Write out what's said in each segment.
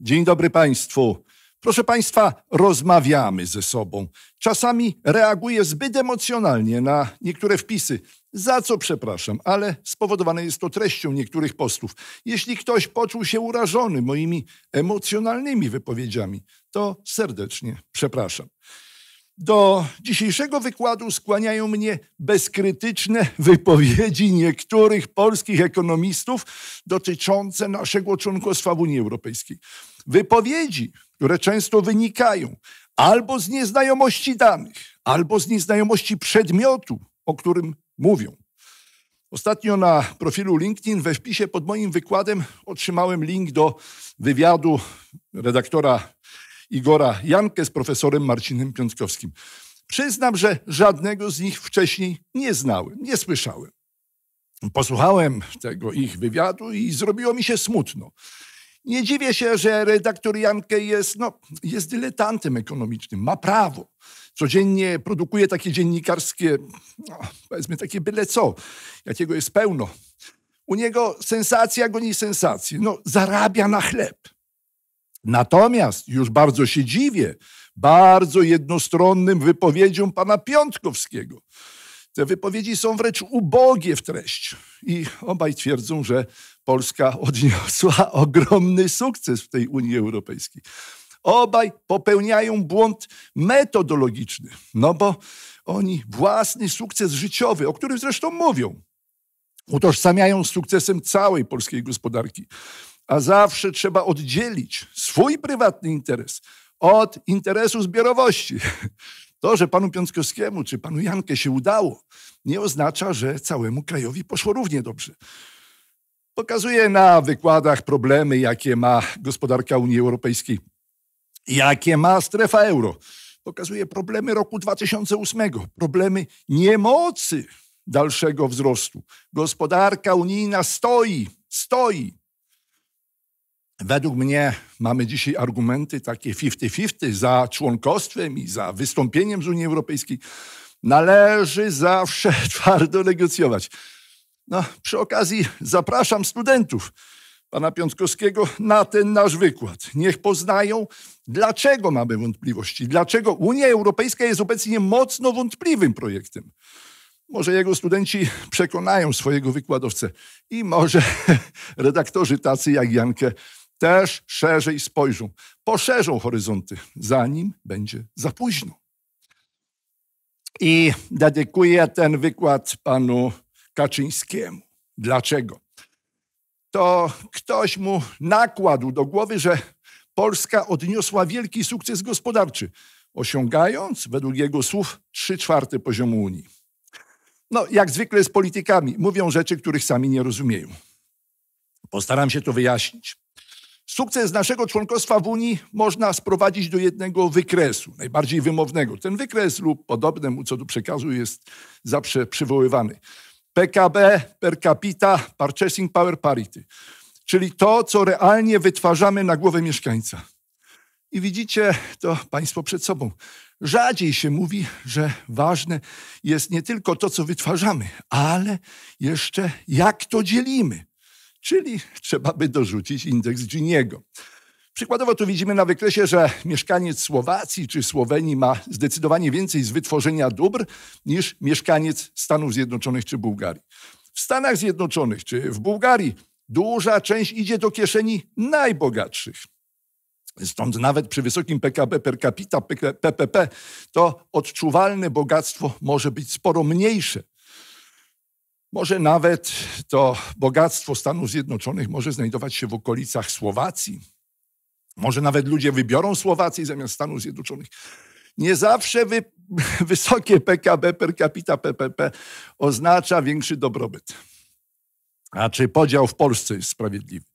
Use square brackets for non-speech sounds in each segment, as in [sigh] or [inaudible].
Dzień dobry Państwu. Proszę Państwa, rozmawiamy ze sobą. Czasami reaguję zbyt emocjonalnie na niektóre wpisy, za co przepraszam, ale spowodowane jest to treścią niektórych postów. Jeśli ktoś poczuł się urażony moimi emocjonalnymi wypowiedziami, to serdecznie przepraszam. Do dzisiejszego wykładu skłaniają mnie bezkrytyczne [laughs] wypowiedzi niektórych polskich ekonomistów dotyczące naszego członkostwa w Unii Europejskiej. Wypowiedzi, które często wynikają albo z nieznajomości danych, albo z nieznajomości przedmiotu, o którym mówią. Ostatnio na profilu LinkedIn we wpisie pod moim wykładem otrzymałem link do wywiadu redaktora Igora Jankę z profesorem Marcinem Piątkowskim. Przyznam, że żadnego z nich wcześniej nie znałem, nie słyszałem. Posłuchałem tego ich wywiadu i zrobiło mi się smutno. Nie dziwię się, że redaktor Jankę jest, no, jest dyletantem ekonomicznym, ma prawo. Codziennie produkuje takie dziennikarskie, no, powiedzmy takie byle co, jakiego jest pełno. U niego sensacja goni sensację. No, zarabia na chleb. Natomiast już bardzo się dziwię bardzo jednostronnym wypowiedziom pana Piątkowskiego. Te wypowiedzi są wręcz ubogie w treść i obaj twierdzą, że Polska odniosła [laughs] ogromny sukces w tej Unii Europejskiej. Obaj popełniają błąd metodologiczny, no bo oni własny sukces życiowy, o którym zresztą mówią, utożsamiają z sukcesem całej polskiej gospodarki a zawsze trzeba oddzielić swój prywatny interes od interesu zbiorowości. [laughs] To, że panu Piątkowskiemu czy panu Jankę się udało, nie oznacza, że całemu krajowi poszło równie dobrze. Pokazuje na wykładach problemy, jakie ma gospodarka Unii Europejskiej, jakie ma strefa euro. Pokazuje problemy roku 2008, problemy niemocy dalszego wzrostu. Gospodarka unijna stoi, stoi. Według mnie mamy dzisiaj argumenty takie 50-50 za członkostwem i za wystąpieniem z Unii Europejskiej. Należy zawsze [laughs] twardo negocjować. No, przy okazji zapraszam studentów pana Piątkowskiego na ten nasz wykład. Niech poznają, dlaczego mamy wątpliwości, dlaczego Unia Europejska jest obecnie mocno wątpliwym projektem. Może jego studenci przekonają swojego wykładowcę i może [laughs] redaktorzy tacy jak Jankę też szerzej spojrzą, poszerzą horyzonty, zanim będzie za późno. I dedykuję ten wykład panu Kaczyńskiemu. Dlaczego? To ktoś mu nakładł do głowy, że Polska odniosła wielki sukces gospodarczy, osiągając, według jego słów, trzy czwarte poziomu Unii. No, jak zwykle z politykami, mówią rzeczy, których sami nie rozumieją. Postaram się to wyjaśnić. Sukces naszego członkostwa w Unii można sprowadzić do jednego wykresu, najbardziej wymownego. Ten wykres lub podobny mu co do przekazu jest zawsze przywoływany. PKB per capita purchasing power parity, czyli to, co realnie wytwarzamy na głowę mieszkańca. I widzicie to Państwo przed sobą. Rzadziej się mówi, że ważne jest nie tylko to, co wytwarzamy, ale jeszcze jak to dzielimy czyli trzeba by dorzucić indeks Giniego. Przykładowo tu widzimy na wykresie, że mieszkaniec Słowacji czy Słowenii ma zdecydowanie więcej z wytworzenia dóbr niż mieszkaniec Stanów Zjednoczonych czy Bułgarii. W Stanach Zjednoczonych czy w Bułgarii duża część idzie do kieszeni najbogatszych. Stąd nawet przy wysokim PKB per capita PPP to odczuwalne bogactwo może być sporo mniejsze może nawet to bogactwo Stanów Zjednoczonych może znajdować się w okolicach Słowacji. Może nawet ludzie wybiorą Słowację zamiast Stanów Zjednoczonych. Nie zawsze wy, [laughs] wysokie PKB per capita PPP oznacza większy dobrobyt. A czy podział w Polsce jest sprawiedliwy?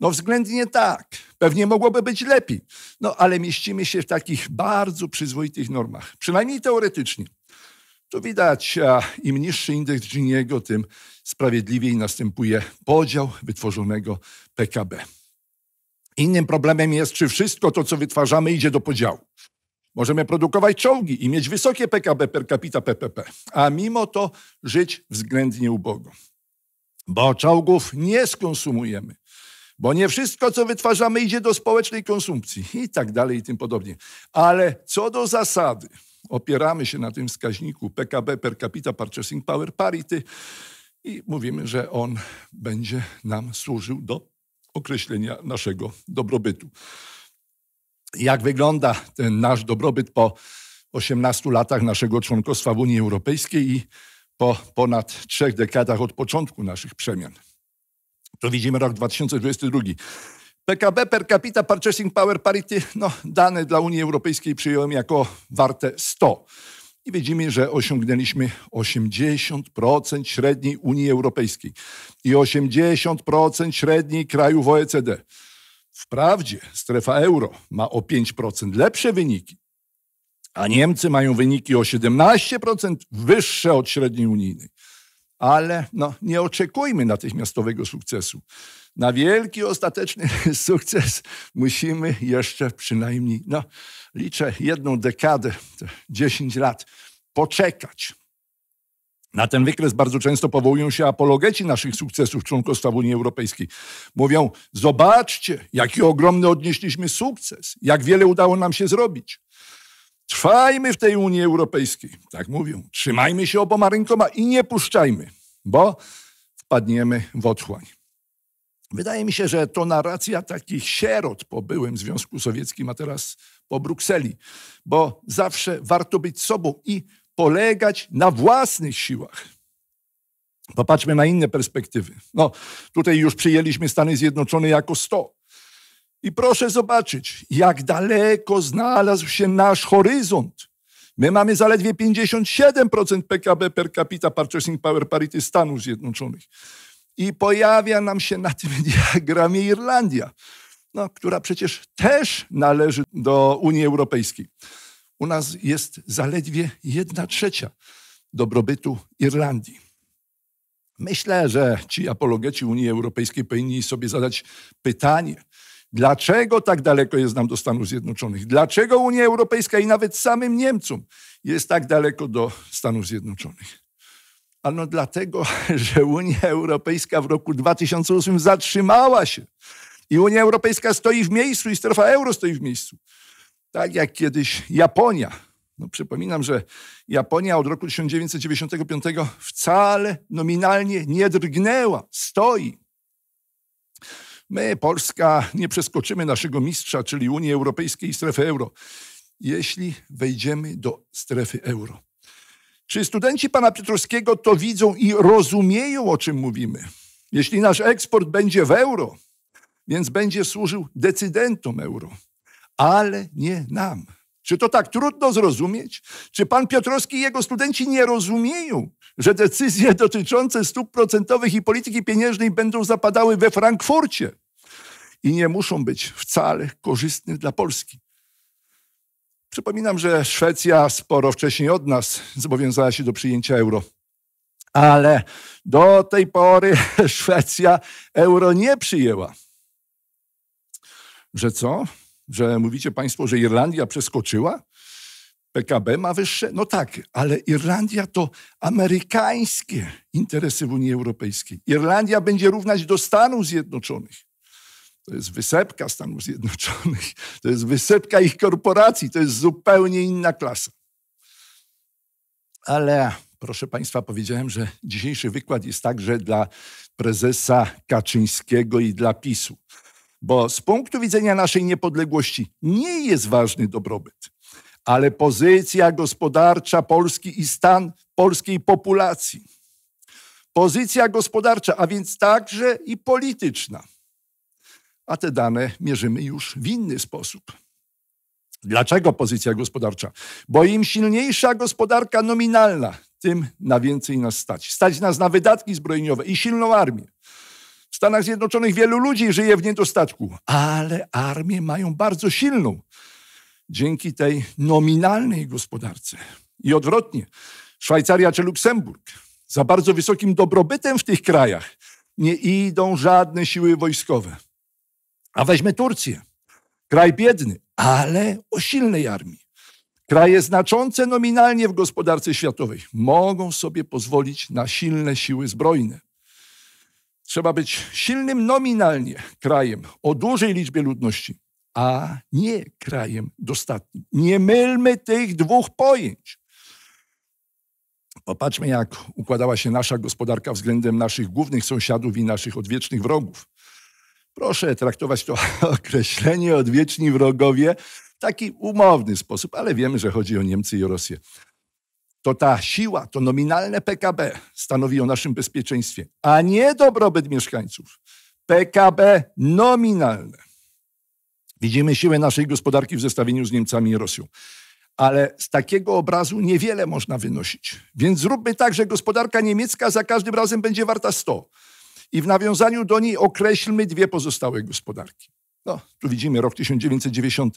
No względnie tak. Pewnie mogłoby być lepiej. No ale mieścimy się w takich bardzo przyzwoitych normach. Przynajmniej teoretycznie. Tu widać, im niższy indeks Giniego, tym sprawiedliwiej następuje podział wytworzonego PKB. Innym problemem jest, czy wszystko to, co wytwarzamy, idzie do podziału. Możemy produkować czołgi i mieć wysokie PKB per capita PPP, a mimo to żyć względnie ubogo. Bo czołgów nie skonsumujemy, bo nie wszystko, co wytwarzamy, idzie do społecznej konsumpcji i tak dalej i tym podobnie. Ale co do zasady, opieramy się na tym wskaźniku PKB per capita purchasing power parity i mówimy, że on będzie nam służył do określenia naszego dobrobytu. Jak wygląda ten nasz dobrobyt po 18 latach naszego członkostwa w Unii Europejskiej i po ponad trzech dekadach od początku naszych przemian? To widzimy rok 2022. PKB per capita purchasing power parity, no, dane dla Unii Europejskiej przyjąłem jako warte 100. I widzimy, że osiągnęliśmy 80% średniej Unii Europejskiej i 80% średniej krajów OECD. Wprawdzie strefa euro ma o 5% lepsze wyniki, a Niemcy mają wyniki o 17% wyższe od średniej unijnej. Ale no, nie oczekujmy natychmiastowego sukcesu na wielki, ostateczny [laughs] sukces musimy jeszcze przynajmniej, no liczę jedną dekadę, 10 lat, poczekać. Na ten wykres bardzo często powołują się apologeci naszych sukcesów członkostwa w Unii Europejskiej. Mówią, zobaczcie, jaki ogromny odnieśliśmy sukces, jak wiele udało nam się zrobić. Trwajmy w tej Unii Europejskiej, tak mówią. Trzymajmy się oboma rękoma i nie puszczajmy, bo wpadniemy w otchłań. Wydaje mi się, że to narracja takich sierot po byłym Związku Sowieckim, a teraz po Brukseli, bo zawsze warto być sobą i polegać na własnych siłach. Popatrzmy na inne perspektywy. No, tutaj już przyjęliśmy Stany Zjednoczone jako 100. I proszę zobaczyć, jak daleko znalazł się nasz horyzont. My mamy zaledwie 57% PKB per capita purchasing power parity Stanów Zjednoczonych i pojawia nam się na tym [laughs] diagramie Irlandia, no, która przecież też należy do Unii Europejskiej. U nas jest zaledwie jedna trzecia dobrobytu Irlandii. Myślę, że ci apologeci Unii Europejskiej powinni sobie zadać pytanie, dlaczego tak daleko jest nam do Stanów Zjednoczonych? Dlaczego Unia Europejska i nawet samym Niemcom jest tak daleko do Stanów Zjednoczonych? Ano dlatego, [laughs] że Unia Europejska w roku 2008 zatrzymała się. I Unia Europejska stoi w miejscu i strefa euro stoi w miejscu. Tak jak kiedyś Japonia. No, przypominam, że Japonia od roku 1995 wcale nominalnie nie drgnęła, stoi. My, Polska, nie przeskoczymy naszego mistrza, czyli Unii Europejskiej i strefy euro, jeśli wejdziemy do strefy euro. Czy studenci pana Piotrowskiego to widzą i rozumieją, o czym mówimy? Jeśli nasz eksport będzie w euro, więc będzie służył decydentom euro, ale nie nam. Czy to tak trudno zrozumieć? Czy pan Piotrowski i jego studenci nie rozumieją, że decyzje [laughs] dotyczące stóp procentowych i polityki pieniężnej będą zapadały we Frankfurcie i nie muszą być wcale korzystne dla Polski? Przypominam, że Szwecja sporo wcześniej od nas zobowiązała się do przyjęcia euro. Ale do tej pory [laughs] Szwecja euro nie przyjęła. Że co? Że mówicie Państwo, że Irlandia przeskoczyła? PKB ma wyższe? No tak, ale Irlandia to amerykańskie interesy w Unii Europejskiej. Irlandia będzie równać do Stanów Zjednoczonych. To jest wysepka Stanów Zjednoczonych, [laughs] to jest wysepka ich korporacji, to jest zupełnie inna klasa. Ale proszę Państwa, powiedziałem, że dzisiejszy wykład jest także dla prezesa Kaczyńskiego i dla PiSu. Bo z punktu widzenia naszej niepodległości nie jest ważny dobrobyt, ale pozycja gospodarcza Polski i stan polskiej populacji. Pozycja gospodarcza, a więc także i polityczna a te dane mierzymy już w inny sposób. Dlaczego pozycja gospodarcza? Bo im silniejsza gospodarka nominalna, tym na więcej nas stać. Stać nas na wydatki zbrojeniowe i silną armię. W Stanach Zjednoczonych wielu ludzi żyje w niedostatku, ale armię mają bardzo silną dzięki tej nominalnej gospodarce. I odwrotnie, Szwajcaria czy Luksemburg za bardzo wysokim dobrobytem w tych krajach nie idą żadne siły wojskowe. A weźmy Turcję. Kraj biedny, ale o silnej armii. Kraje znaczące nominalnie w gospodarce światowej mogą sobie pozwolić na silne siły zbrojne. Trzeba być silnym nominalnie krajem o dużej liczbie ludności, a nie krajem dostatnim. Nie mylmy tych dwóch pojęć. Popatrzmy, jak układała się nasza gospodarka względem naszych głównych sąsiadów i naszych odwiecznych wrogów. Proszę traktować to [laughs] określenie odwieczni wrogowie w taki umowny sposób, ale wiemy, że chodzi o Niemcy i o Rosję. To ta siła, to nominalne PKB stanowi o naszym bezpieczeństwie, a nie dobrobyt mieszkańców. PKB nominalne. Widzimy siłę naszej gospodarki w zestawieniu z Niemcami i Rosją. Ale z takiego obrazu niewiele można wynosić. Więc zróbmy tak, że gospodarka niemiecka za każdym razem będzie warta 100 i w nawiązaniu do niej określmy dwie pozostałe gospodarki. No, tu widzimy rok 1990.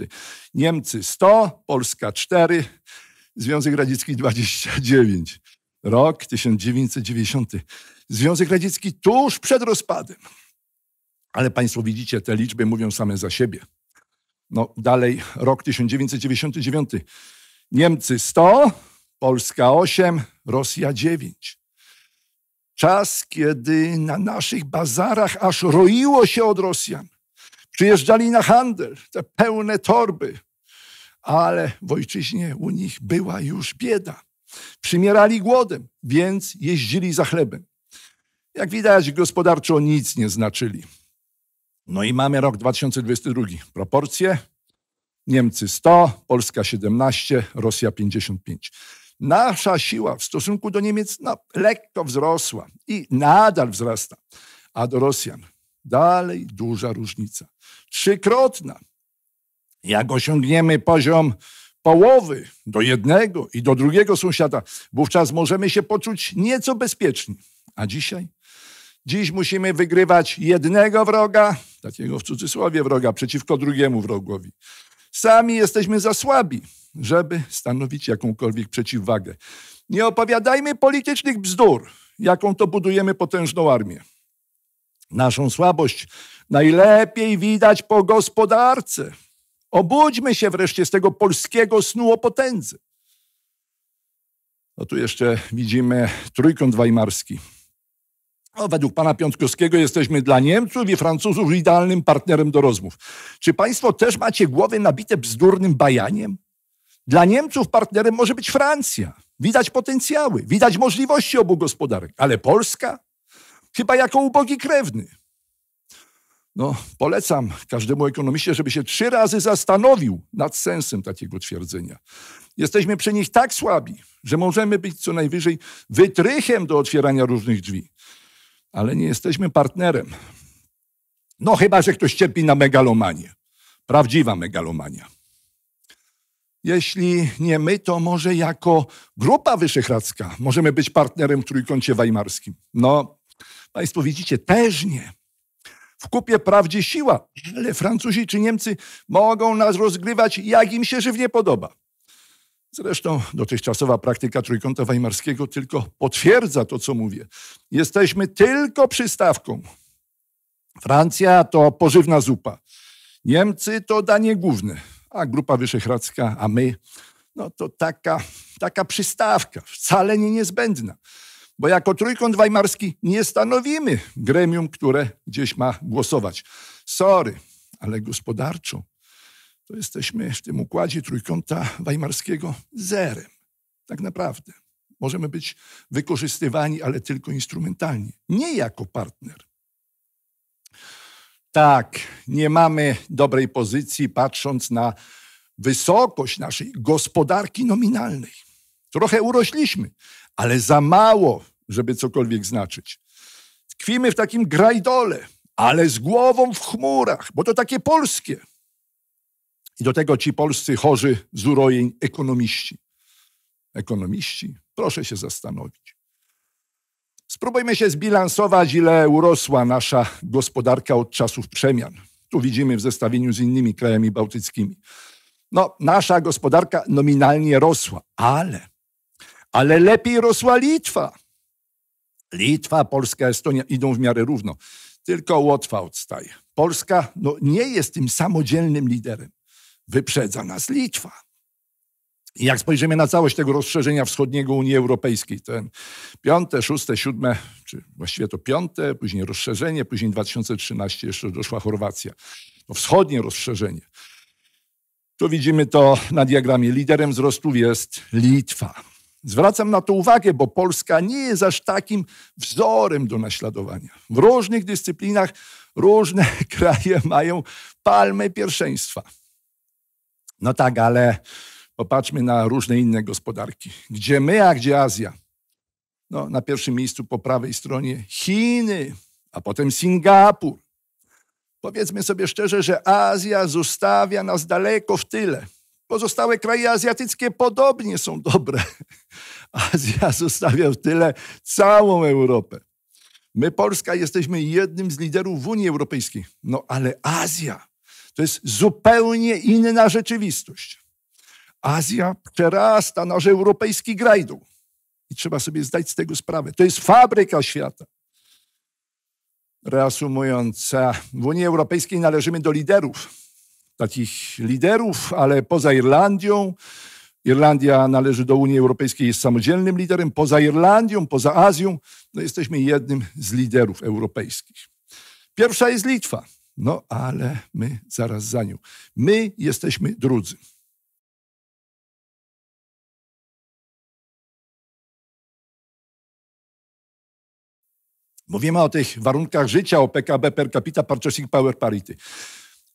Niemcy 100, Polska 4, Związek Radziecki 29. Rok 1990. Związek Radziecki tuż przed rozpadem. Ale Państwo widzicie, te liczby mówią same za siebie. No dalej, rok 1999. Niemcy 100, Polska 8, Rosja 9. Czas, kiedy na naszych bazarach aż roiło się od Rosjan. Przyjeżdżali na handel, te pełne torby, ale w ojczyźnie u nich była już bieda. Przymierali głodem, więc jeździli za chlebem. Jak widać, gospodarczo nic nie znaczyli. No i mamy rok 2022. Proporcje Niemcy 100, Polska 17, Rosja 55. Nasza siła w stosunku do Niemiec no, lekko wzrosła i nadal wzrasta, a do Rosjan dalej duża różnica. Trzykrotna. Jak osiągniemy poziom połowy do jednego i do drugiego sąsiada, wówczas możemy się poczuć nieco bezpieczni. A dzisiaj? Dziś musimy wygrywać jednego wroga, takiego w cudzysłowie wroga, przeciwko drugiemu wrogowi. Sami jesteśmy za słabi, żeby stanowić jakąkolwiek przeciwwagę. Nie opowiadajmy politycznych bzdur, jaką to budujemy potężną armię. Naszą słabość najlepiej widać po gospodarce. Obudźmy się wreszcie z tego polskiego snu o potędze. No tu jeszcze widzimy trójkąt weimarski. No, według pana Piątkowskiego jesteśmy dla Niemców i Francuzów idealnym partnerem do rozmów. Czy państwo też macie głowy nabite bzdurnym bajaniem? Dla Niemców partnerem może być Francja. Widać potencjały, widać możliwości obu gospodarek, ale Polska? Chyba jako ubogi krewny. No, polecam każdemu ekonomiście, żeby się trzy razy zastanowił nad sensem takiego twierdzenia. Jesteśmy przy nich tak słabi, że możemy być co najwyżej wytrychem do otwierania różnych drzwi, ale nie jesteśmy partnerem. No, chyba że ktoś cierpi na megalomanię. Prawdziwa megalomania. Jeśli nie my, to może jako Grupa Wyszehradzka możemy być partnerem w Trójkącie Weimarskim. No, Państwo widzicie, też nie. W kupie prawdzie siła, ale Francuzi czy Niemcy mogą nas rozgrywać, jak im się żywnie podoba. Zresztą dotychczasowa praktyka Trójkąta Weimarskiego tylko potwierdza to, co mówię. Jesteśmy tylko przystawką. Francja to pożywna zupa. Niemcy to danie główne a Grupa Wyszehradzka, a my, no to taka, taka przystawka, wcale nie niezbędna. Bo jako trójkąt weimarski nie stanowimy gremium, które gdzieś ma głosować. Sorry, ale gospodarczo to jesteśmy w tym układzie trójkąta weimarskiego zerem. Tak naprawdę. Możemy być wykorzystywani, ale tylko instrumentalnie, nie jako partner. Tak, nie mamy dobrej pozycji patrząc na wysokość naszej gospodarki nominalnej. Trochę urośliśmy, ale za mało, żeby cokolwiek znaczyć. Tkwimy w takim grajdole, ale z głową w chmurach, bo to takie polskie. I do tego ci polscy chorzy z urojeń ekonomiści. Ekonomiści, proszę się zastanowić. Spróbujmy się zbilansować, ile urosła nasza gospodarka od czasów przemian. Tu widzimy w zestawieniu z innymi krajami bałtyckimi. No, nasza gospodarka nominalnie rosła, ale, ale lepiej rosła Litwa. Litwa, Polska, Estonia idą w miarę równo. Tylko Łotwa odstaje. Polska no, nie jest tym samodzielnym liderem. Wyprzedza nas Litwa. Jak spojrzymy na całość tego rozszerzenia wschodniego Unii Europejskiej, ten piąte, szóste, siódme, czy właściwie to piąte, później rozszerzenie, później 2013 jeszcze doszła Chorwacja, to wschodnie rozszerzenie. Tu widzimy to na diagramie. Liderem wzrostu jest Litwa. Zwracam na to uwagę, bo Polska nie jest aż takim wzorem do naśladowania. W różnych dyscyplinach różne [laughs] kraje mają palmę pierwszeństwa. No tak, ale Popatrzmy na różne inne gospodarki. Gdzie my, a gdzie Azja? No, na pierwszym miejscu po prawej stronie Chiny, a potem Singapur. Powiedzmy sobie szczerze, że Azja zostawia nas daleko w tyle. Pozostałe kraje azjatyckie podobnie są dobre. [laughs] Azja zostawia w tyle całą Europę. My, Polska, jesteśmy jednym z liderów w Unii Europejskiej. No ale Azja to jest zupełnie inna rzeczywistość. Azja przerasta nasz europejski grajdół. I trzeba sobie zdać z tego sprawę. To jest fabryka świata. Reasumując, e, w Unii Europejskiej należymy do liderów. Takich liderów, ale poza Irlandią. Irlandia należy do Unii Europejskiej, jest samodzielnym liderem. Poza Irlandią, poza Azją, no jesteśmy jednym z liderów europejskich. Pierwsza jest Litwa, no ale my zaraz za nią. My jesteśmy drudzy. Mówimy o tych warunkach życia, o PKB per capita, purchasing power parity.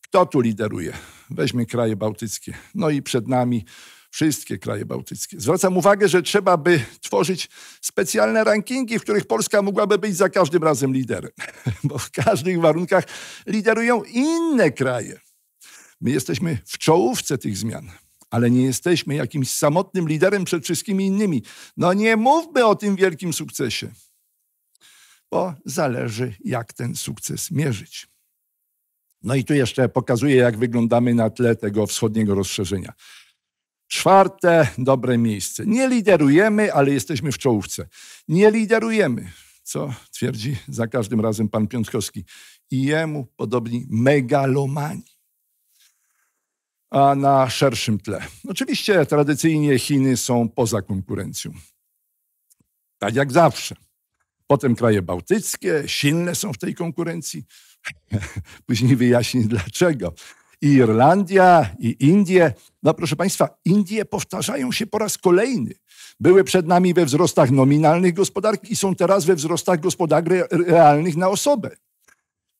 Kto tu lideruje? Weźmy kraje bałtyckie. No i przed nami wszystkie kraje bałtyckie. Zwracam uwagę, że trzeba by tworzyć specjalne rankingi, w których Polska mogłaby być za każdym razem liderem, [laughs] bo w każdych warunkach liderują inne kraje. My jesteśmy w czołówce tych zmian, ale nie jesteśmy jakimś samotnym liderem przed wszystkimi innymi. No nie mówmy o tym wielkim sukcesie bo zależy, jak ten sukces mierzyć. No i tu jeszcze pokazuję, jak wyglądamy na tle tego wschodniego rozszerzenia. Czwarte dobre miejsce. Nie liderujemy, ale jesteśmy w czołówce. Nie liderujemy, co twierdzi za każdym razem pan Piątkowski. I jemu podobni megalomani. A na szerszym tle. Oczywiście tradycyjnie Chiny są poza konkurencją. Tak jak zawsze. Potem kraje bałtyckie, silne są w tej konkurencji. [laughs] Później wyjaśnię dlaczego. I Irlandia, i Indie. No proszę Państwa, Indie powtarzają się po raz kolejny. Były przed nami we wzrostach nominalnych gospodarki i są teraz we wzrostach gospodarek realnych na osobę.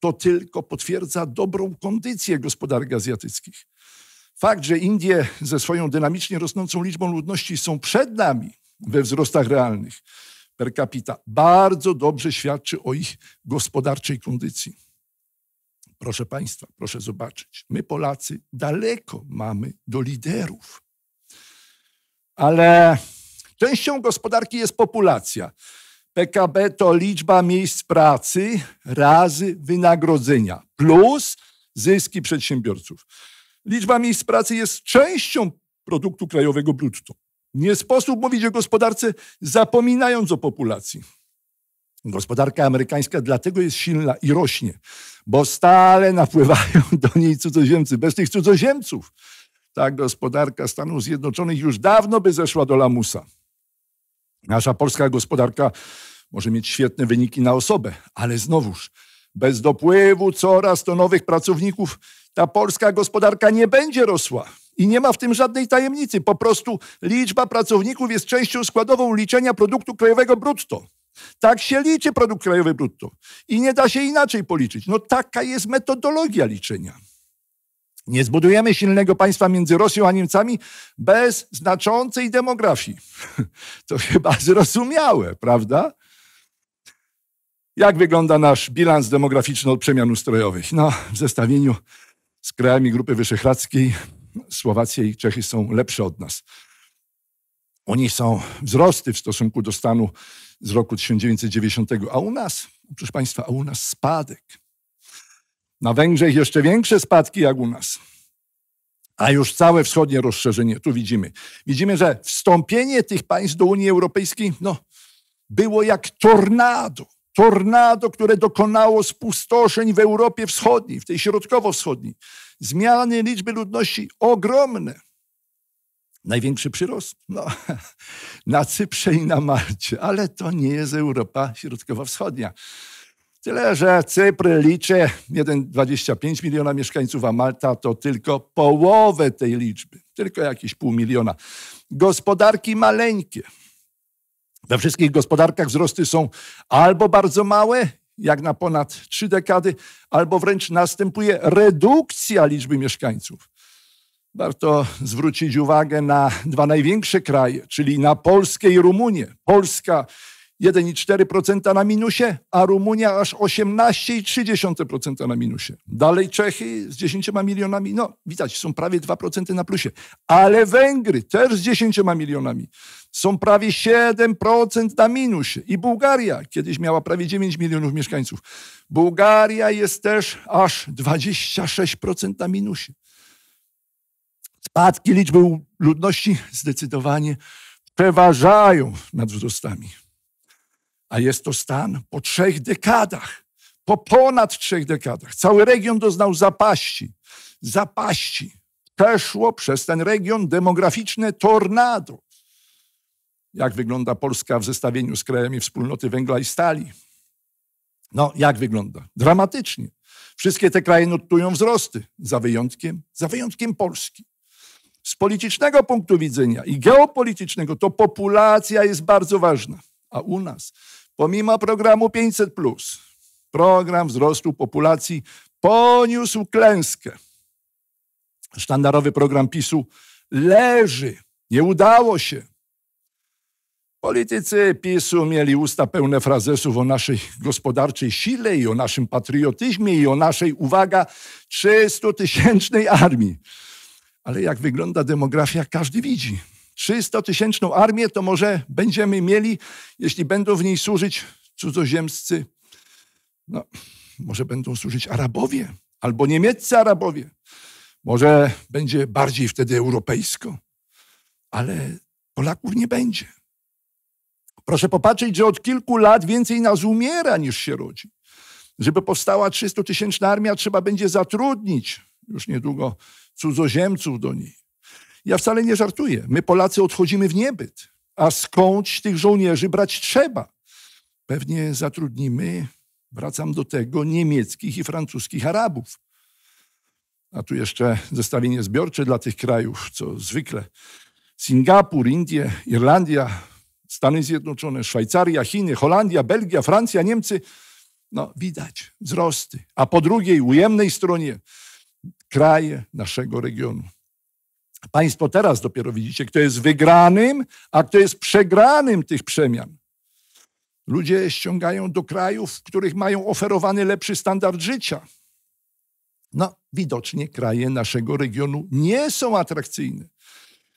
To tylko potwierdza dobrą kondycję gospodarek azjatyckich. Fakt, że Indie ze swoją dynamicznie rosnącą liczbą ludności są przed nami we wzrostach realnych, per capita bardzo dobrze świadczy o ich gospodarczej kondycji. Proszę Państwa, proszę zobaczyć, my Polacy daleko mamy do liderów. Ale częścią gospodarki jest populacja. PKB to liczba miejsc pracy razy wynagrodzenia plus zyski przedsiębiorców. Liczba miejsc pracy jest częścią produktu krajowego brutto. Nie sposób mówić o gospodarce, zapominając o populacji. Gospodarka amerykańska dlatego jest silna i rośnie, bo stale napływają [laughs] do niej cudzoziemcy. Bez tych cudzoziemców ta gospodarka Stanów Zjednoczonych już dawno by zeszła do lamusa. Nasza polska gospodarka może mieć świetne wyniki na osobę, ale znowuż, bez dopływu coraz to nowych pracowników, ta polska gospodarka nie będzie rosła. I nie ma w tym żadnej tajemnicy. Po prostu liczba pracowników jest częścią składową liczenia produktu krajowego brutto. Tak się liczy produkt krajowy brutto. I nie da się inaczej policzyć. No taka jest metodologia liczenia. Nie zbudujemy silnego państwa między Rosją a Niemcami bez znaczącej demografii. [laughs] To chyba zrozumiałe, prawda? Jak wygląda nasz bilans demograficzny od przemian ustrojowych? No, w zestawieniu z krajami Grupy Wyszehradzkiej Słowacje i Czechy są lepsze od nas. Oni są wzrosty w stosunku do stanu z roku 1990, a u nas, proszę Państwa, a u nas spadek. Na Węgrzech jeszcze większe spadki jak u nas. A już całe wschodnie rozszerzenie, tu widzimy. Widzimy, że wstąpienie tych państw do Unii Europejskiej no, było jak tornado tornado, które dokonało spustoszeń w Europie Wschodniej, w tej środkowo-wschodniej. Zmiany liczby ludności ogromne. Największy przyrost? No, [laughs] na Cyprze i na Malcie, ale to nie jest Europa Środkowo-Wschodnia. Tyle, że Cypr liczy 1,25 miliona mieszkańców, a Malta to tylko połowę tej liczby, tylko jakieś pół miliona. Gospodarki maleńkie, we wszystkich gospodarkach wzrosty są albo bardzo małe, jak na ponad trzy dekady, albo wręcz następuje redukcja liczby mieszkańców. Warto zwrócić uwagę na dwa największe kraje, czyli na Polskę i Rumunię. Polska 1,4% na minusie, a Rumunia aż 18,3% na minusie. Dalej Czechy z 10 milionami, no widać, są prawie 2% na plusie. Ale Węgry też z 10 milionami są prawie 7% na minusie. I Bułgaria kiedyś miała prawie 9 milionów mieszkańców. Bułgaria jest też aż 26% na minusie. Spadki liczby ludności zdecydowanie przeważają nad wzrostami a jest to stan po trzech dekadach, po ponad trzech dekadach. Cały region doznał zapaści. Zapaści. Przeszło przez ten region demograficzne tornado. Jak wygląda Polska w zestawieniu z krajami wspólnoty węgla i stali? No, jak wygląda? Dramatycznie. Wszystkie te kraje notują wzrosty, za wyjątkiem, za wyjątkiem Polski. Z politycznego punktu widzenia i geopolitycznego to populacja jest bardzo ważna. A u nas Pomimo programu 500, program wzrostu populacji poniósł klęskę. Sztandarowy program PiSu leży, nie udało się. Politycy PiSu mieli usta pełne frazesów o naszej gospodarczej sile i o naszym patriotyzmie i o naszej, uwaga, 300 tysięcznej armii. Ale jak wygląda demografia, każdy widzi. 300-tysięczną armię, to może będziemy mieli, jeśli będą w niej służyć cudzoziemscy, no, może będą służyć Arabowie albo niemieccy Arabowie. Może będzie bardziej wtedy europejsko, ale Polaków nie będzie. Proszę popatrzeć, że od kilku lat więcej nas umiera niż się rodzi. Żeby powstała 300-tysięczna armia, trzeba będzie zatrudnić już niedługo cudzoziemców do niej. Ja wcale nie żartuję. My Polacy odchodzimy w niebyt. A skądś tych żołnierzy brać trzeba? Pewnie zatrudnimy, wracam do tego, niemieckich i francuskich Arabów. A tu jeszcze zestawienie zbiorcze dla tych krajów, co zwykle. Singapur, Indie, Irlandia, Stany Zjednoczone, Szwajcaria, Chiny, Holandia, Belgia, Francja, Niemcy. No, widać wzrosty. A po drugiej, ujemnej stronie, kraje naszego regionu. Państwo teraz dopiero widzicie, kto jest wygranym, a kto jest przegranym tych przemian. Ludzie ściągają do krajów, w których mają oferowany lepszy standard życia. No, widocznie kraje naszego regionu nie są atrakcyjne.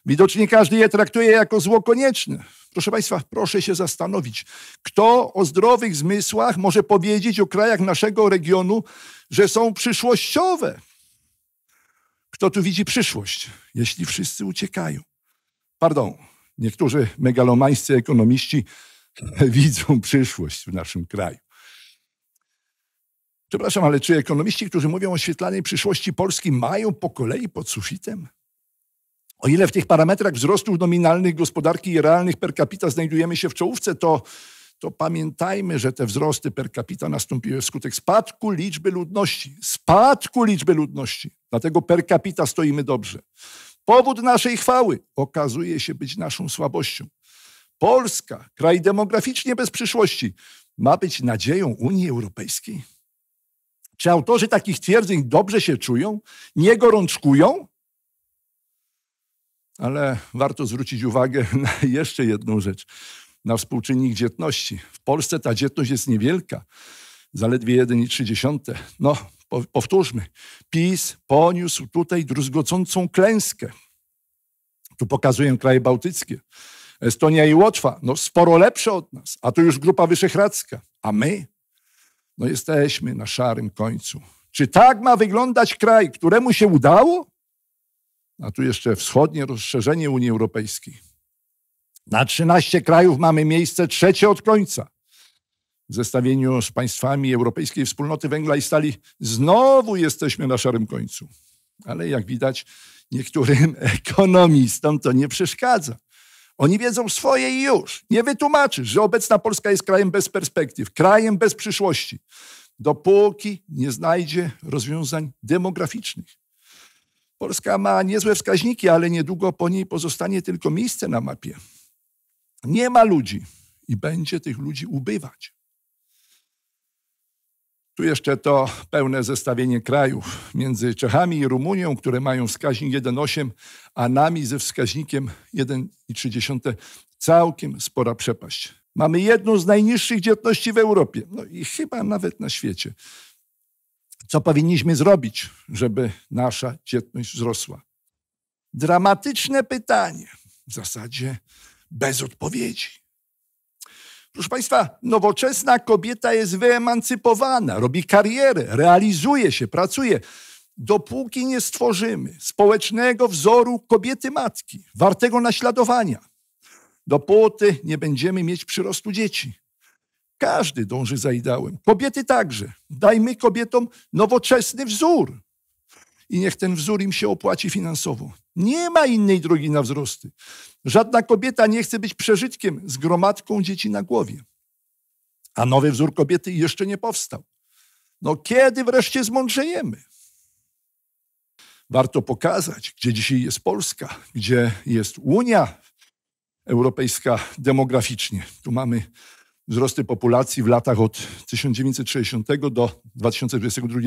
Widocznie każdy je traktuje jako zło konieczne. Proszę Państwa, proszę się zastanowić, kto o zdrowych zmysłach może powiedzieć o krajach naszego regionu, że są przyszłościowe. Kto tu widzi przyszłość, jeśli wszyscy uciekają? Pardon, niektórzy megalomańscy ekonomiści [laughs] widzą przyszłość w naszym kraju. Przepraszam, ale czy ekonomiści, którzy mówią o świetlanej przyszłości Polski, mają po kolei pod sufitem? O ile w tych parametrach wzrostu nominalnych gospodarki i realnych per capita znajdujemy się w czołówce, to to pamiętajmy, że te wzrosty per capita nastąpiły wskutek spadku liczby ludności. Spadku liczby ludności. Dlatego per capita stoimy dobrze. Powód naszej chwały okazuje się być naszą słabością. Polska, kraj demograficznie bez przyszłości, ma być nadzieją Unii Europejskiej? Czy autorzy takich twierdzeń dobrze się czują, nie gorączkują? Ale warto zwrócić uwagę [laughs] na jeszcze jedną rzecz na współczynnik dzietności. W Polsce ta dzietność jest niewielka, zaledwie 1,3. No, powtórzmy, PiS poniósł tutaj druzgocącą klęskę. Tu pokazuję kraje bałtyckie. Estonia i Łotwa, no sporo lepsze od nas, a to już Grupa Wyszehradzka. A my? No jesteśmy na szarym końcu. Czy tak ma wyglądać kraj, któremu się udało? A tu jeszcze wschodnie rozszerzenie Unii Europejskiej. Na 13 krajów mamy miejsce trzecie od końca. W zestawieniu z państwami Europejskiej Wspólnoty Węgla i Stali znowu jesteśmy na szarym końcu. Ale jak widać, niektórym [laughs] ekonomistom to nie przeszkadza. Oni wiedzą swoje i już. Nie wytłumaczysz, że obecna Polska jest krajem bez perspektyw, krajem bez przyszłości, dopóki nie znajdzie rozwiązań demograficznych. Polska ma niezłe wskaźniki, ale niedługo po niej pozostanie tylko miejsce na mapie. Nie ma ludzi i będzie tych ludzi ubywać. Tu jeszcze to pełne zestawienie krajów między Czechami i Rumunią, które mają wskaźnik 1,8, a nami ze wskaźnikiem 1,3. Całkiem spora przepaść. Mamy jedną z najniższych dzietności w Europie, no i chyba nawet na świecie. Co powinniśmy zrobić, żeby nasza dzietność wzrosła? Dramatyczne pytanie. W zasadzie bez odpowiedzi. Proszę Państwa, nowoczesna kobieta jest wyemancypowana, robi karierę, realizuje się, pracuje. Dopóki nie stworzymy społecznego wzoru kobiety matki, wartego naśladowania, dopóty nie będziemy mieć przyrostu dzieci. Każdy dąży za ideałem, kobiety także. Dajmy kobietom nowoczesny wzór i niech ten wzór im się opłaci finansowo. Nie ma innej drogi na wzrosty. Żadna kobieta nie chce być przeżytkiem z gromadką dzieci na głowie. A nowy wzór kobiety jeszcze nie powstał. No kiedy wreszcie zmądrzejemy? Warto pokazać, gdzie dzisiaj jest Polska, gdzie jest Unia Europejska demograficznie. Tu mamy wzrosty populacji w latach od 1960 do 2022.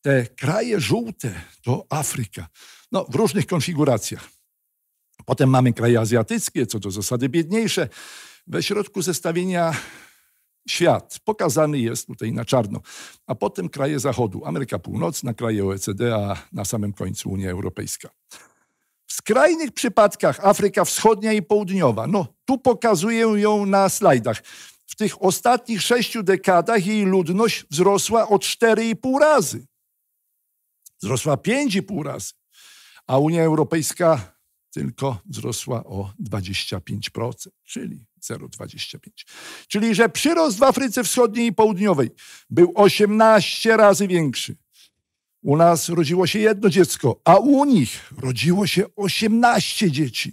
Te kraje żółte to Afryka. No, w różnych konfiguracjach. Potem mamy kraje azjatyckie, co do zasady biedniejsze. We środku zestawienia świat pokazany jest tutaj na czarno, a potem kraje Zachodu, Ameryka Północna, kraje OECD, a na samym końcu Unia Europejska. W skrajnych przypadkach Afryka Wschodnia i Południowa. No, tu pokazuję ją na slajdach. W tych ostatnich sześciu dekadach jej ludność wzrosła o 4,5 razy. Wzrosła 5,5 razy a Unia Europejska tylko wzrosła o 25%, czyli 0,25. Czyli, że przyrost w Afryce Wschodniej i Południowej był 18 razy większy. U nas rodziło się jedno dziecko, a u nich rodziło się 18 dzieci.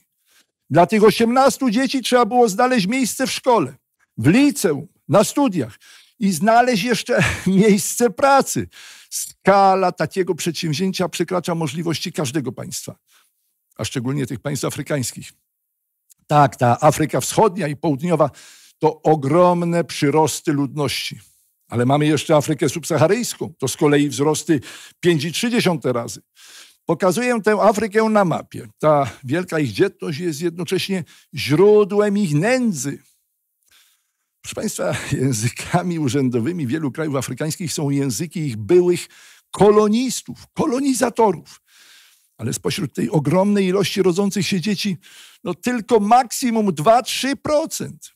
Dla tych 18 dzieci trzeba było znaleźć miejsce w szkole, w liceum, na studiach i znaleźć jeszcze [laughs] miejsce pracy skala takiego przedsięwzięcia przekracza możliwości każdego państwa, a szczególnie tych państw afrykańskich. Tak, ta Afryka Wschodnia i Południowa to ogromne przyrosty ludności. Ale mamy jeszcze Afrykę subsaharyjską, to z kolei wzrosty 5,3 razy. Pokazuję tę Afrykę na mapie. Ta wielka ich dzietność jest jednocześnie źródłem ich nędzy. Proszę Państwa, [laughs] językami urzędowymi wielu krajów afrykańskich są języki ich byłych kolonistów, kolonizatorów. Ale spośród tej ogromnej ilości rodzących się dzieci, no tylko maksimum 2-3%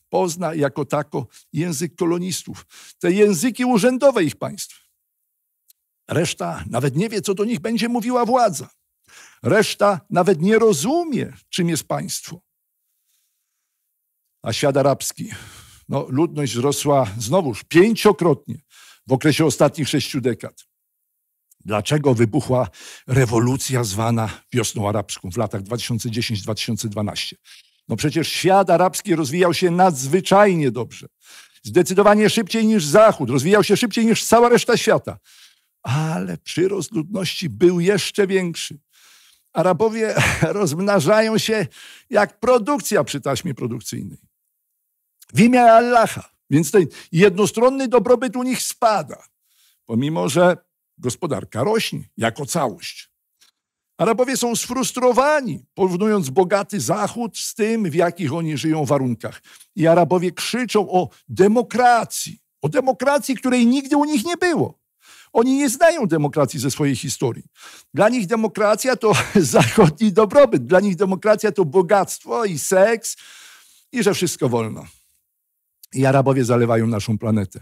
pozna jako tako język kolonistów, te języki urzędowe ich państw. Reszta nawet nie wie, co do nich będzie mówiła władza. Reszta nawet nie rozumie, czym jest państwo. A świat arabski no, ludność wzrosła znowuż pięciokrotnie w okresie ostatnich sześciu dekad. Dlaczego wybuchła rewolucja zwana wiosną arabską w latach 2010-2012? No przecież świat arabski rozwijał się nadzwyczajnie dobrze. Zdecydowanie szybciej niż Zachód, rozwijał się szybciej niż cała reszta świata. Ale przyrost ludności był jeszcze większy. Arabowie [laughs] rozmnażają się jak produkcja przy taśmie produkcyjnej w imię Allaha. Więc ten jednostronny dobrobyt u nich spada, pomimo że gospodarka rośnie jako całość. Arabowie są sfrustrowani, porównując bogaty Zachód z tym, w jakich oni żyją warunkach. I Arabowie krzyczą o demokracji, o demokracji, której nigdy u nich nie było. Oni nie znają demokracji ze swojej historii. Dla nich demokracja to [laughs] zachodni dobrobyt, dla nich demokracja to bogactwo i seks i że wszystko wolno i Arabowie zalewają naszą planetę.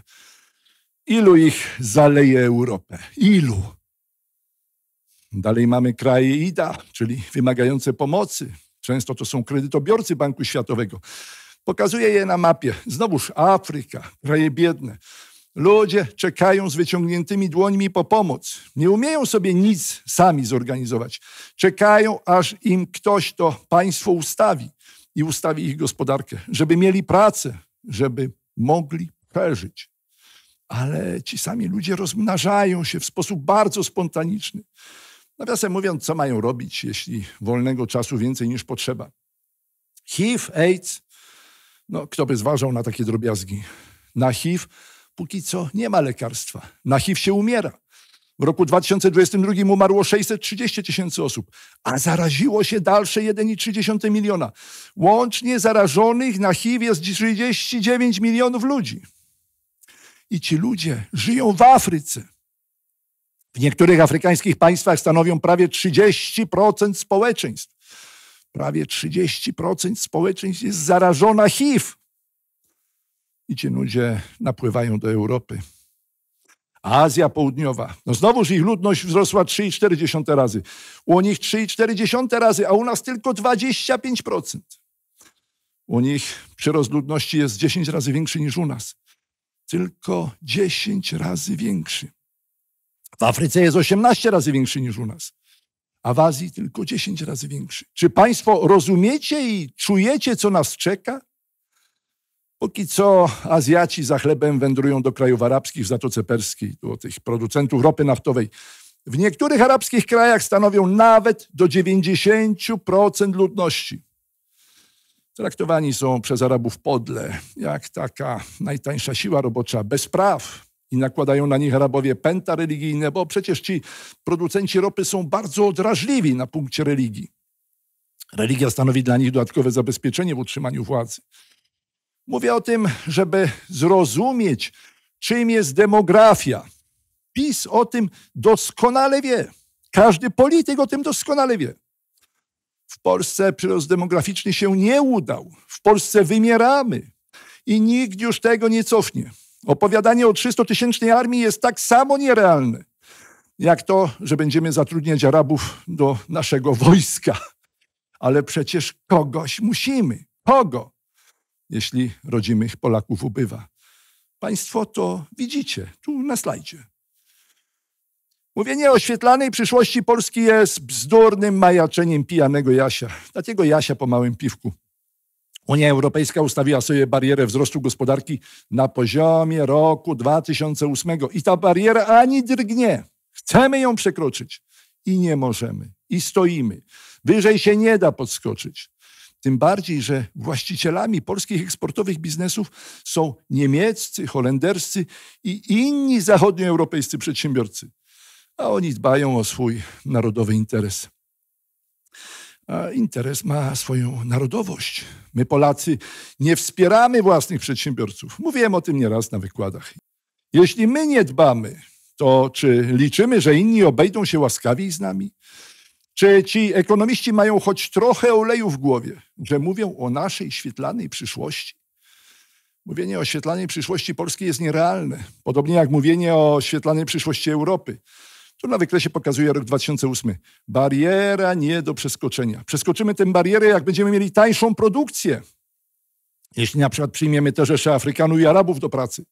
Ilu ich zaleje Europę? Ilu? Dalej mamy kraje IDA, czyli wymagające pomocy. Często to są kredytobiorcy Banku Światowego. Pokazuję je na mapie. Znowuż Afryka, kraje biedne. Ludzie czekają z wyciągniętymi dłońmi po pomoc. Nie umieją sobie nic sami zorganizować. Czekają, aż im ktoś to państwo ustawi i ustawi ich gospodarkę, żeby mieli pracę, żeby mogli przeżyć. Ale ci sami ludzie rozmnażają się w sposób bardzo spontaniczny. Nawiasem mówiąc, co mają robić, jeśli wolnego czasu więcej niż potrzeba? HIV, AIDS, no kto by zważał na takie drobiazgi? Na HIV póki co nie ma lekarstwa. Na HIV się umiera. W roku 2022 umarło 630 tysięcy osób, a zaraziło się dalsze 1,3 miliona. Łącznie zarażonych na HIV jest 39 milionów ludzi. I ci ludzie żyją w Afryce. W niektórych afrykańskich państwach stanowią prawie 30% społeczeństw. Prawie 30% społeczeństw jest zarażona HIV. I ci ludzie napływają do Europy Azja Południowa. No znowuż ich ludność wzrosła 3,4 razy. U nich 3,4 razy, a u nas tylko 25%. U nich przyrost ludności jest 10 razy większy niż u nas. Tylko 10 razy większy. W Afryce jest 18 razy większy niż u nas, a w Azji tylko 10 razy większy. Czy Państwo rozumiecie i czujecie, co nas czeka? Póki co Azjaci za chlebem wędrują do krajów arabskich w Zatoce Perskiej, do tych producentów ropy naftowej. W niektórych arabskich krajach stanowią nawet do 90% ludności. Traktowani są przez Arabów podle, jak taka najtańsza siła robocza, bez praw. I nakładają na nich Arabowie pęta religijne, bo przecież ci producenci ropy są bardzo odrażliwi na punkcie religii. Religia stanowi dla nich dodatkowe zabezpieczenie w utrzymaniu władzy. Mówię o tym, żeby zrozumieć, czym jest demografia. PiS o tym doskonale wie. Każdy polityk o tym doskonale wie. W Polsce przyrost demograficzny się nie udał. W Polsce wymieramy i nikt już tego nie cofnie. Opowiadanie o 300-tysięcznej armii jest tak samo nierealne, jak to, że będziemy zatrudniać Arabów do naszego wojska. Ale przecież kogoś musimy. Kogo? jeśli rodzimych Polaków ubywa. Państwo to widzicie tu na slajdzie. Mówienie o oświetlanej przyszłości Polski jest bzdurnym majaczeniem pijanego Jasia, takiego Jasia po małym piwku. Unia Europejska ustawiła sobie barierę wzrostu gospodarki na poziomie roku 2008 i ta bariera ani drgnie. Chcemy ją przekroczyć i nie możemy. I stoimy. Wyżej się nie da podskoczyć. Tym bardziej, że właścicielami polskich eksportowych biznesów są niemieccy, holenderscy i inni zachodnioeuropejscy przedsiębiorcy, a oni dbają o swój narodowy interes. A interes ma swoją narodowość. My, Polacy, nie wspieramy własnych przedsiębiorców. Mówiłem o tym nieraz na wykładach. Jeśli my nie dbamy, to czy liczymy, że inni obejdą się łaskawiej z nami? Czy ci ekonomiści mają choć trochę oleju w głowie, że mówią o naszej świetlanej przyszłości? Mówienie o świetlanej przyszłości Polski jest nierealne, podobnie jak mówienie o świetlanej przyszłości Europy. Tu na wykresie pokazuje rok 2008. Bariera nie do przeskoczenia. Przeskoczymy tę barierę, jak będziemy mieli tańszą produkcję. Jeśli na przykład przyjmiemy te rzesze Afrykanów i Arabów do pracy.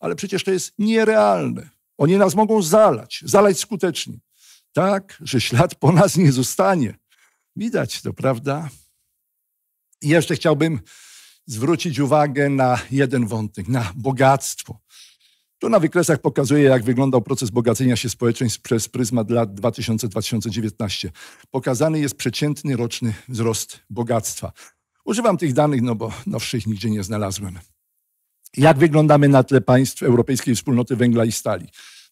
Ale przecież to jest nierealne. Oni nas mogą zalać, zalać skutecznie tak, że ślad po nas nie zostanie. Widać to, prawda? I jeszcze chciałbym zwrócić uwagę na jeden wątek, na bogactwo. Tu na wykresach pokazuję, jak wyglądał proces bogacenia się społeczeństw przez pryzmat lat 2000-2019. Pokazany jest przeciętny roczny wzrost bogactwa. Używam tych danych, no bo nowszych nigdzie nie znalazłem. Jak wyglądamy na tle państw Europejskiej Wspólnoty Węgla i Stali?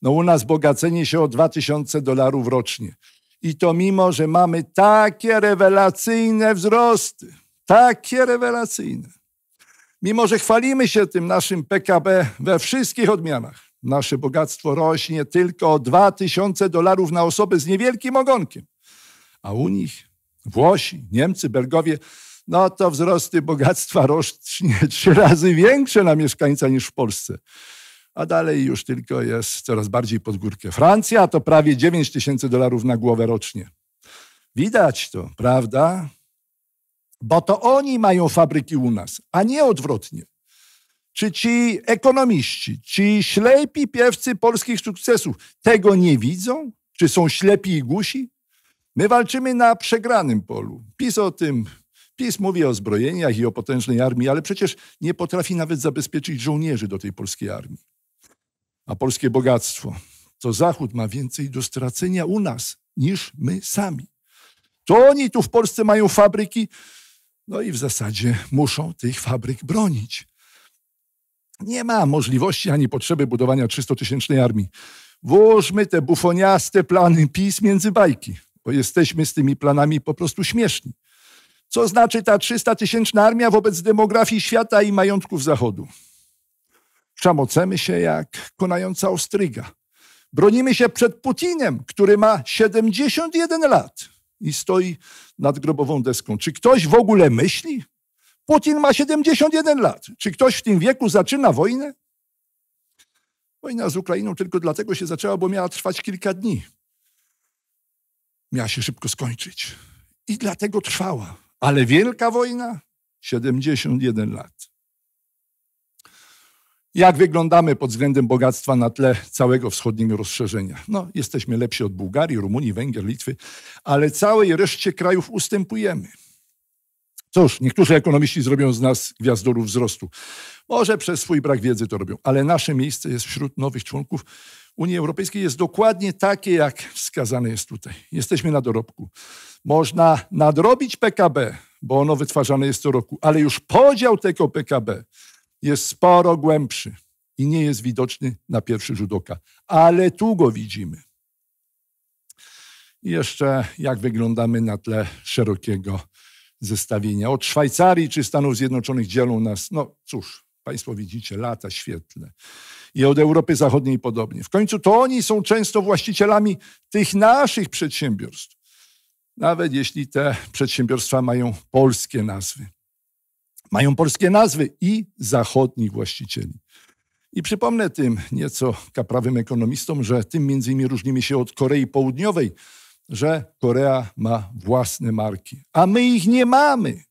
No u nas bogacenie się o 2000 dolarów rocznie. I to mimo, że mamy takie rewelacyjne wzrosty. Takie rewelacyjne. Mimo, że chwalimy się tym naszym PKB we wszystkich odmianach, nasze bogactwo rośnie tylko o 2000 dolarów na osobę z niewielkim ogonkiem. A u nich Włosi, Niemcy, Belgowie, no to wzrosty bogactwa [laughs] rocznie trzy razy większe na mieszkańca niż w Polsce a dalej już tylko jest coraz bardziej pod górkę. Francja to prawie 9 tysięcy dolarów na głowę rocznie. Widać to, prawda? Bo to oni mają fabryki u nas, a nie odwrotnie. Czy ci ekonomiści, ci ślepi piewcy polskich sukcesów tego nie widzą? Czy są ślepi i gusi? My walczymy na przegranym polu. PiS o tym PiS mówi o zbrojeniach i o potężnej armii, ale przecież nie potrafi nawet zabezpieczyć żołnierzy do tej polskiej armii a polskie bogactwo, to Zachód ma więcej do stracenia u nas niż my sami. To oni tu w Polsce mają fabryki, no i w zasadzie muszą tych fabryk bronić. Nie ma możliwości ani potrzeby budowania 300-tysięcznej armii. Włóżmy te bufoniaste plany PiS między bajki, bo jesteśmy z tymi planami po prostu śmieszni. Co znaczy ta 300-tysięczna armia wobec demografii świata i majątków Zachodu? Szamocemy się jak konająca ostryga. Bronimy się przed Putinem, który ma 71 lat i stoi nad grobową deską. Czy ktoś w ogóle myśli? Putin ma 71 lat. Czy ktoś w tym wieku zaczyna wojnę? Wojna z Ukrainą tylko dlatego się zaczęła, bo miała trwać kilka dni. Miała się szybko skończyć. I dlatego trwała. Ale wielka wojna? 71 lat. Jak wyglądamy pod względem bogactwa na tle całego wschodniego rozszerzenia? No, jesteśmy lepsi od Bułgarii, Rumunii, Węgier, Litwy, ale całej reszcie krajów ustępujemy. Cóż, niektórzy ekonomiści zrobią z nas gwiazdorów wzrostu. Może przez swój brak wiedzy to robią, ale nasze miejsce jest wśród nowych członków Unii Europejskiej jest dokładnie takie, jak wskazane jest tutaj. Jesteśmy na dorobku. Można nadrobić PKB, bo ono wytwarzane jest co roku, ale już podział tego PKB jest sporo głębszy i nie jest widoczny na pierwszy rzut oka, ale tu go widzimy. I jeszcze jak wyglądamy na tle szerokiego zestawienia. Od Szwajcarii czy Stanów Zjednoczonych dzielą nas, no cóż, Państwo widzicie, lata świetlne. I od Europy Zachodniej podobnie. W końcu to oni są często właścicielami tych naszych przedsiębiorstw. Nawet jeśli te przedsiębiorstwa mają polskie nazwy. Mają polskie nazwy i zachodnich właścicieli. I przypomnę tym nieco kaprawym ekonomistom, że tym między innymi różnimy się od Korei Południowej, że Korea ma własne marki, a my ich nie mamy.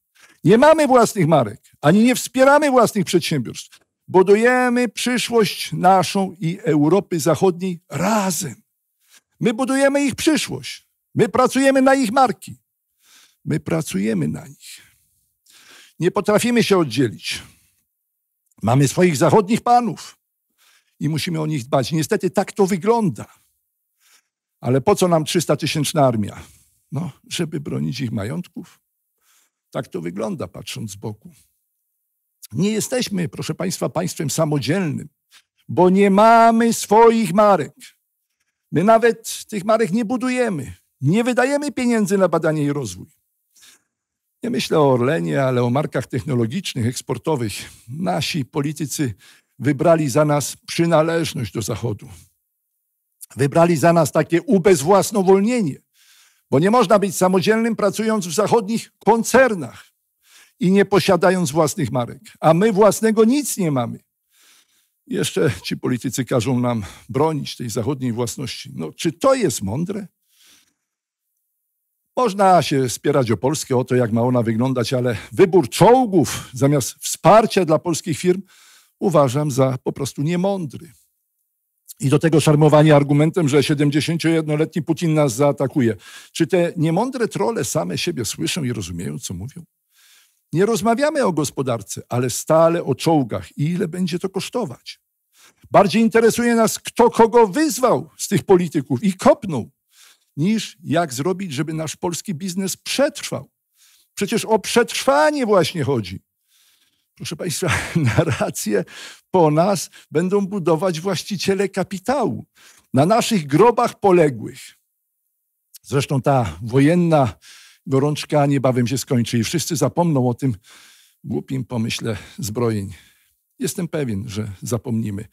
Nie mamy własnych marek, ani nie wspieramy własnych przedsiębiorstw. Budujemy przyszłość naszą i Europy Zachodniej razem. My budujemy ich przyszłość. My pracujemy na ich marki. My pracujemy na nich. Nie potrafimy się oddzielić. Mamy swoich zachodnich panów i musimy o nich dbać. Niestety tak to wygląda. Ale po co nam 300 tysięczna armia? No, żeby bronić ich majątków. Tak to wygląda, patrząc z boku. Nie jesteśmy, proszę Państwa, państwem samodzielnym, bo nie mamy swoich marek. My nawet tych marek nie budujemy. Nie wydajemy pieniędzy na badanie i rozwój. Nie myślę o Orlenie, ale o markach technologicznych, eksportowych. Nasi politycy wybrali za nas przynależność do Zachodu. Wybrali za nas takie ubezwłasnowolnienie, bo nie można być samodzielnym pracując w zachodnich koncernach i nie posiadając własnych marek. A my własnego nic nie mamy. Jeszcze ci politycy każą nam bronić tej zachodniej własności. No, czy to jest mądre? Można się spierać o Polskę, o to, jak ma ona wyglądać, ale wybór czołgów zamiast wsparcia dla polskich firm uważam za po prostu niemądry. I do tego szarmowanie argumentem, że 71-letni Putin nas zaatakuje. Czy te niemądre trole same siebie słyszą i rozumieją, co mówią? Nie rozmawiamy o gospodarce, ale stale o czołgach i ile będzie to kosztować. Bardziej interesuje nas, kto kogo wyzwał z tych polityków i kopnął niż jak zrobić, żeby nasz polski biznes przetrwał. Przecież o przetrwanie właśnie chodzi. Proszę Państwa, [laughs] narrację po nas będą budować właściciele kapitału na naszych grobach poległych. Zresztą ta wojenna gorączka niebawem się skończy i wszyscy zapomną o tym głupim pomyśle zbrojeń. Jestem pewien, że zapomnimy,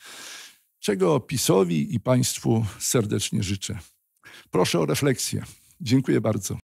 czego PiSowi i Państwu serdecznie życzę. Proszę o refleksję. Dziękuję bardzo.